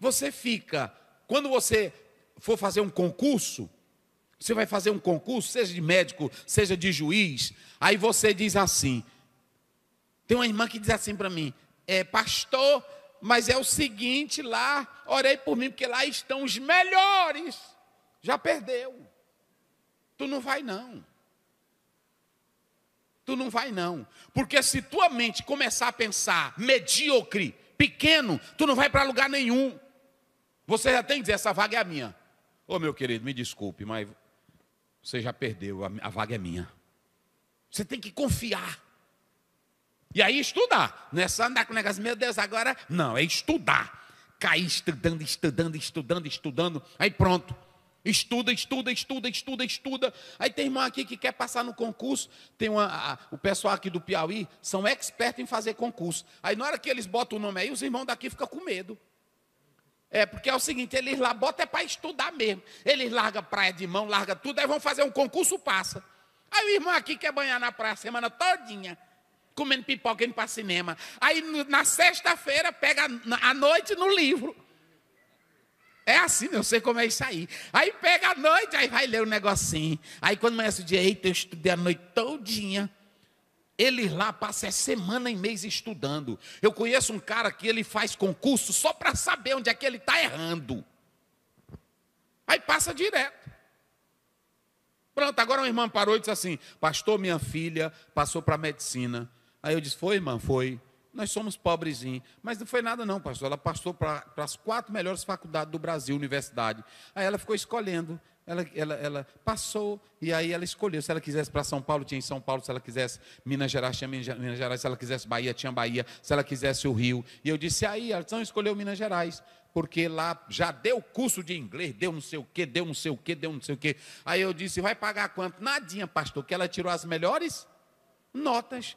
Você fica, quando você for fazer um concurso, você vai fazer um concurso, seja de médico, seja de juiz, aí você diz assim: tem uma irmã que diz assim para mim, é pastor, mas é o seguinte, lá, orei por mim, porque lá estão os melhores. Já perdeu. Tu não vai não. Tu não vai não. Porque se tua mente começar a pensar medíocre, pequeno, tu não vai para lugar nenhum. Você já tem que dizer, essa vaga é a minha. Ô oh, meu querido, me desculpe, mas você já perdeu, a, a vaga é minha. Você tem que confiar. E aí estudar. Não é só andar com o negócio, meu Deus, agora. Não, é estudar. Cair estudando, estudando, estudando, estudando. Aí pronto. Estuda, estuda, estuda, estuda, estuda. Aí tem irmão aqui que quer passar no concurso. Tem uma, a, o pessoal aqui do Piauí são expertos em fazer concurso. Aí na hora que eles botam o nome aí, os irmãos daqui ficam com medo. É, porque é o seguinte, eles lá botam é para estudar mesmo. Eles largam praia de mão, larga tudo, aí vão fazer um concurso, passa. Aí o irmão aqui quer banhar na praia a semana todinha, comendo pipoca indo para cinema. Aí na sexta-feira pega a noite no livro. É assim, eu sei como é isso aí. Aí pega a noite, aí vai ler o um negocinho. Aí quando amanhece o dia, eita, eu estudei a noite todinha. Ele lá passa é semana e mês estudando. Eu conheço um cara que ele faz concurso só para saber onde é que ele está errando. Aí passa direto. Pronto, agora uma irmã parou e disse assim: Pastor, minha filha passou para medicina. Aí eu disse: Foi, irmã? Foi nós somos pobrezinhos. Mas não foi nada, não, pastor. Ela passou para as quatro melhores faculdades do Brasil, universidade. Aí ela ficou escolhendo. Ela, ela, ela passou e aí ela escolheu. Se ela quisesse para São Paulo, tinha em São Paulo. Se ela quisesse Minas Gerais, tinha Minas Gerais. Se ela quisesse Bahia, tinha Bahia. Se ela quisesse o Rio. E eu disse, aí, ela não escolheu Minas Gerais porque lá já deu curso de inglês, deu não sei o quê, deu não sei o quê, deu não sei o quê. Aí eu disse, vai pagar quanto? Nadinha, pastor, que ela tirou as melhores notas.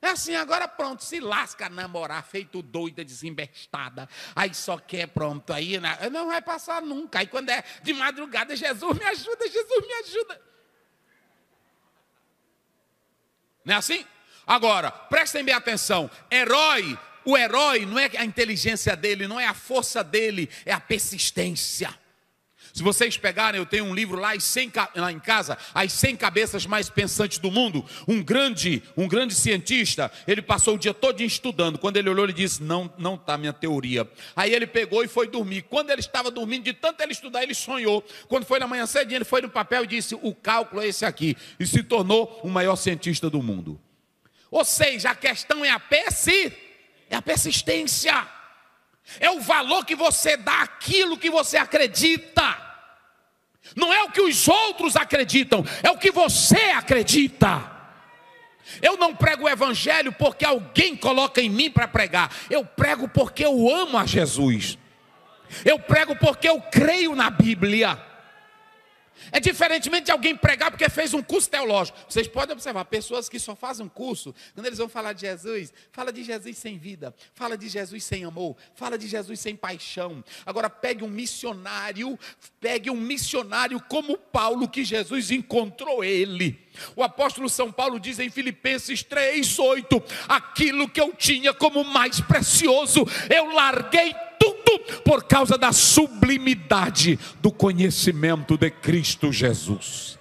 É assim, agora pronto, se lasca a namorar, feito doida, desembestada. Aí só quer, pronto, aí não vai passar nunca. Aí quando é de madrugada, Jesus me ajuda, Jesus me ajuda. Não é assim? Agora, prestem bem atenção: herói, o herói não é a inteligência dele, não é a força dele, é a persistência. Se vocês pegarem, eu tenho um livro lá, lá em casa, As 100 Cabeças Mais Pensantes do Mundo. Um grande, um grande cientista, ele passou o dia todo estudando. Quando ele olhou, ele disse: Não, não está minha teoria. Aí ele pegou e foi dormir. Quando ele estava dormindo, de tanto ele estudar, ele sonhou. Quando foi na manhã cedo, ele foi no papel e disse: O cálculo é esse aqui. E se tornou o maior cientista do mundo. Ou seja, a questão é a persi, é a persistência. É o valor que você dá aquilo que você acredita. Não é o que os outros acreditam, é o que você acredita. Eu não prego o evangelho porque alguém coloca em mim para pregar. Eu prego porque eu amo a Jesus. Eu prego porque eu creio na Bíblia. É diferentemente de alguém pregar porque fez um curso teológico. Vocês podem observar, pessoas que só fazem um curso, quando eles vão falar de Jesus, fala de Jesus sem vida, fala de Jesus sem amor, fala de Jesus sem paixão. Agora pegue um missionário, pegue um missionário como Paulo, que Jesus encontrou ele. O apóstolo São Paulo diz em Filipenses 8: aquilo que eu tinha como mais precioso, eu larguei por causa da sublimidade do conhecimento de Cristo Jesus.